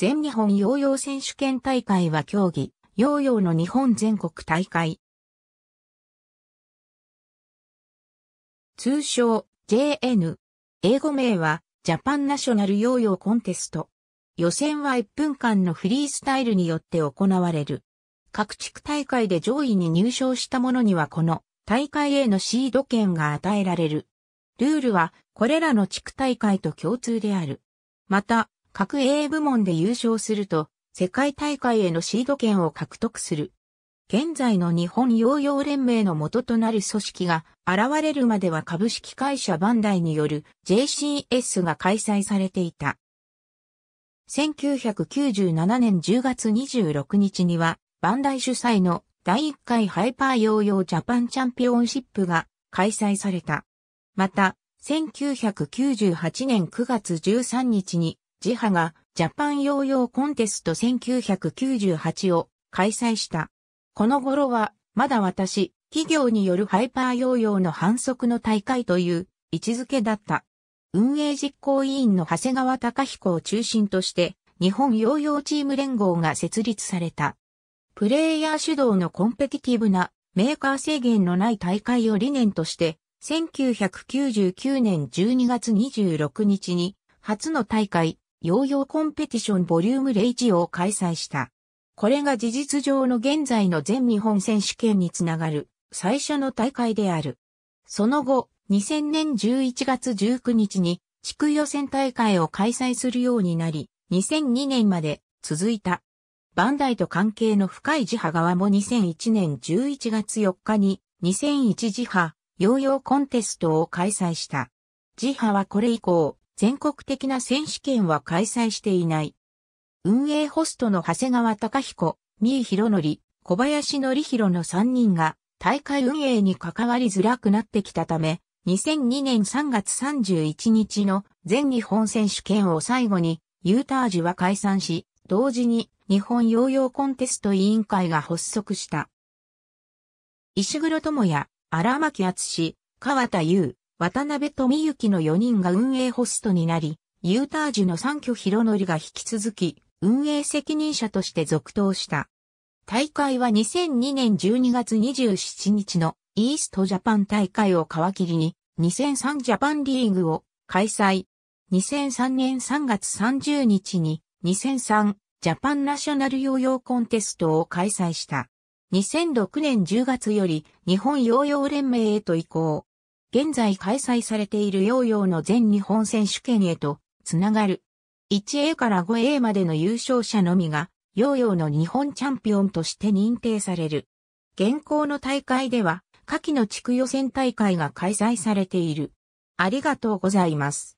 全日本ヨーヨー選手権大会は競技、ヨーヨーの日本全国大会。通称 JN。英語名はジャパンナショナルヨーヨーコンテスト。予選は1分間のフリースタイルによって行われる。各地区大会で上位に入賞した者にはこの大会へのシード権が与えられる。ルールはこれらの地区大会と共通である。また、各 A 部門で優勝すると、世界大会へのシード権を獲得する。現在の日本ヨーヨー連盟の元となる組織が現れるまでは株式会社バンダイによる JCS が開催されていた。1997年10月26日にはバンダイ主催の第1回ハイパーヨーヨージャパンチャンピオンシップが開催された。また、1998年9月13日にジハがジャパンヨーヨーコンテスト1998を開催した。この頃は、まだ私、企業によるハイパーヨーヨーの反則の大会という位置づけだった。運営実行委員の長谷川隆彦を中心として、日本ヨーヨーチーム連合が設立された。プレイヤー主導のコンペティティブなメーカー制限のない大会を理念として、1999年12月26日に初の大会、ヨーヨーコンペティションボリューム01を開催した。これが事実上の現在の全日本選手権につながる最初の大会である。その後、2000年11月19日に地区予選大会を開催するようになり、2002年まで続いた。バンダイと関係の深い自派側も2001年11月4日に2001自派ヨーヨーコンテストを開催した。自派はこれ以降、全国的な選手権は開催していない。運営ホストの長谷川隆彦、三井博則、小林則弘の3人が大会運営に関わりづらくなってきたため、2002年3月31日の全日本選手権を最後に、ユータージュは解散し、同時に日本ヨーヨーコンテスト委員会が発足した。石黒智也、荒牧敦川田優、渡辺富幸の4人が運営ホストになり、ユータージュの三居博則が引き続き、運営責任者として続投した。大会は2002年12月27日のイーストジャパン大会を皮切りに2003ジャパンリーグを開催。2003年3月30日に2003ジャパンナショナルヨーヨーコンテストを開催した。2006年10月より日本ヨーヨー連盟へと移行。現在開催されているヨーヨーの全日本選手権へと、つながる。1A から 5A までの優勝者のみが、ヨーヨーの日本チャンピオンとして認定される。現行の大会では、夏季の地区予選大会が開催されている。ありがとうございます。